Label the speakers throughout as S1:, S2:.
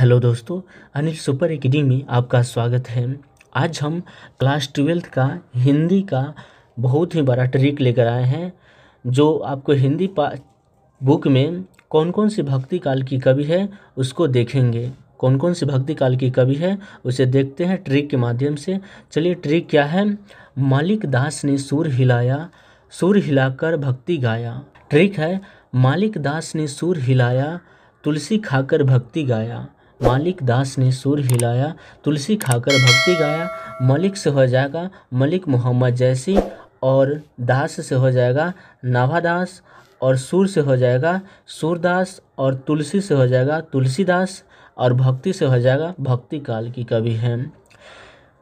S1: hello दोस्तों Anil super academy में आपका स्वागत है आज हम क्लास ट्वेल्थ का हिंदी का बहुत ही बड़ा ट्रिक लेकर आए हैं जो आपको हिंदी पा बुक में कौन कौन सी भक्ति काल की कवि है उसको देखेंगे कौन कौन सी भक्ति काल की कवि है उसे देखते हैं ट्रिक के माध्यम से चलिए ट्रिक क्या है मालिक दास ने सुर हिलाया सुर हिलाकर भक्ति गाया ट्रिक है मालिक दास ने सुर हिलाया तुलसी खाकर भक्ति गाया मालिक दास ने सुर हिलाया तुलसी खाकर भक्ति गाया मलिक से हो जाएगा मलिक मोहम्मद जैसी और दास से हो जाएगा नाभादास और सुर से हो जाएगा सूरदास और तुलसी से हो जाएगा तुलसीदास और भक्ति से हो जाएगा भक्ति काल की कवि हैं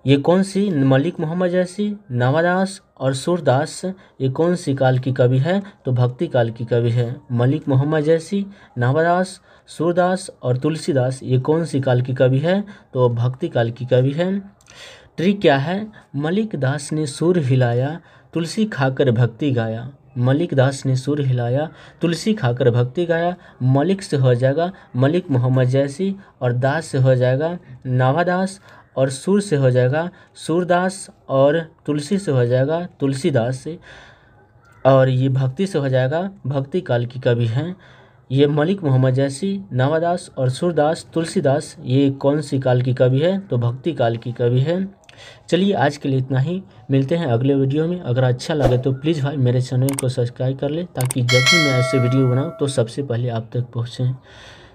S1: ये कौन सी मलिक मोहम्मद जैसी नवादास और सूरदास ये कौन सी काल की कवि है तो भक्ति काल की कवि है मलिक मोहम्मद जैसी नवादास सूरदास और तुलसीदास ये कौन सी काल की कवि है तो भक्ति काल की कवि है ट्री क्या है मलिक दास ने सुर हिलाया तुलसी खाकर भक्ति गाया मलिक दास ने सुर हिलाया तुलसी खाकर भक्ति गाया मलिक से हो जाएगा मलिक मोहम्मद जैसी और दास से हो जाएगा नावादास और सुर से हो जाएगा सूरदास और तुलसी से हो जाएगा तुलसीदास और ये भक्ति से हो जाएगा भक्ति काल की कवि हैं ये मलिक मोहम्मद जैसी नवादास और सूरदास तुलसीदास ये कौन सी काल की कवि है तो भक्ति काल की कवि है चलिए आज के लिए इतना ही मिलते हैं अगले वीडियो में अगर अच्छा लगे तो प्लीज़ भाई मेरे चैनल को सब्सक्राइब कर ले ताकि जब भी मैं ऐसे वीडियो बनाऊँ तो सबसे पहले आप तक पहुँचें